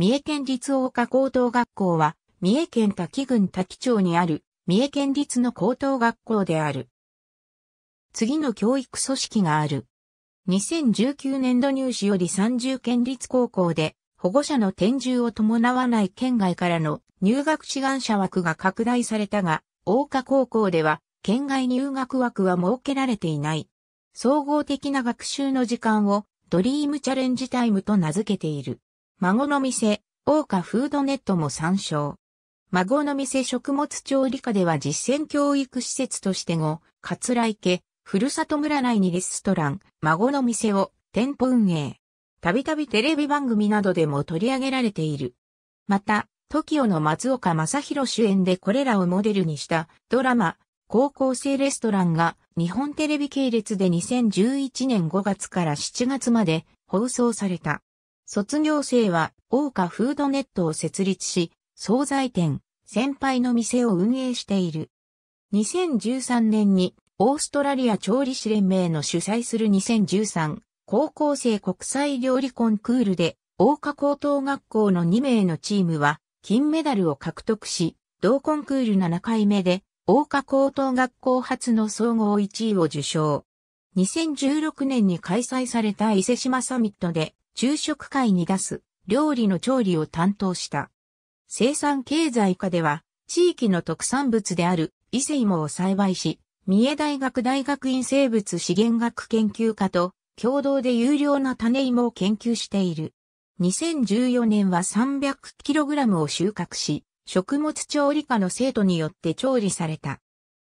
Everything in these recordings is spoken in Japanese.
三重県立大岡高等学校は、三重県滝郡滝町にある、三重県立の高等学校である。次の教育組織がある。2019年度入試より30県立高校で、保護者の転住を伴わない県外からの入学志願者枠が拡大されたが、大岡高校では、県外入学枠は設けられていない。総合的な学習の時間を、ドリームチャレンジタイムと名付けている。孫の店、大花フードネットも参照。孫の店食物調理科では実践教育施設として後、桂池、ふるさと村内にレストラン、孫の店を店舗運営。たびたびテレビ番組などでも取り上げられている。また、TOKIO の松岡正宏主演でこれらをモデルにしたドラマ、高校生レストランが日本テレビ系列で2011年5月から7月まで放送された。卒業生は、大花フードネットを設立し、惣菜店、先輩の店を運営している。2013年に、オーストラリア調理師連盟の主催する2013高校生国際料理コンクールで、大花高等学校の2名のチームは、金メダルを獲得し、同コンクール7回目で、大花高等学校初の総合1位を受賞。2016年に開催された伊勢島サミットで、昼食会に出す料理の調理を担当した。生産経済科では、地域の特産物である伊勢芋を栽培し、三重大学大学院生物資源学研究科と共同で有料な種芋を研究している。2014年は 300kg を収穫し、食物調理科の生徒によって調理された。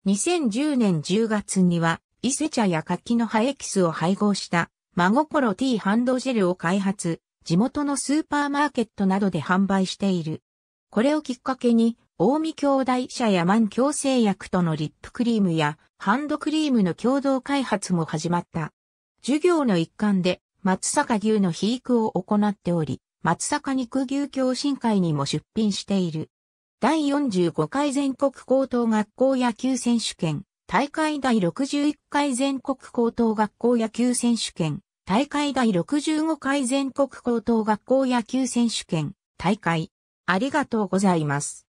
2010年10月には、伊勢茶や柿の葉エキスを配合した真心 T ハンドジェルを開発、地元のスーパーマーケットなどで販売している。これをきっかけに、大見兄弟社や万強製薬とのリップクリームやハンドクリームの共同開発も始まった。授業の一環で松阪牛の肥育を行っており、松阪肉牛共振会にも出品している。第45回全国高等学校野球選手権、大会第61回全国高等学校野球選手権、大会第65回全国高等学校野球選手権大会。ありがとうございます。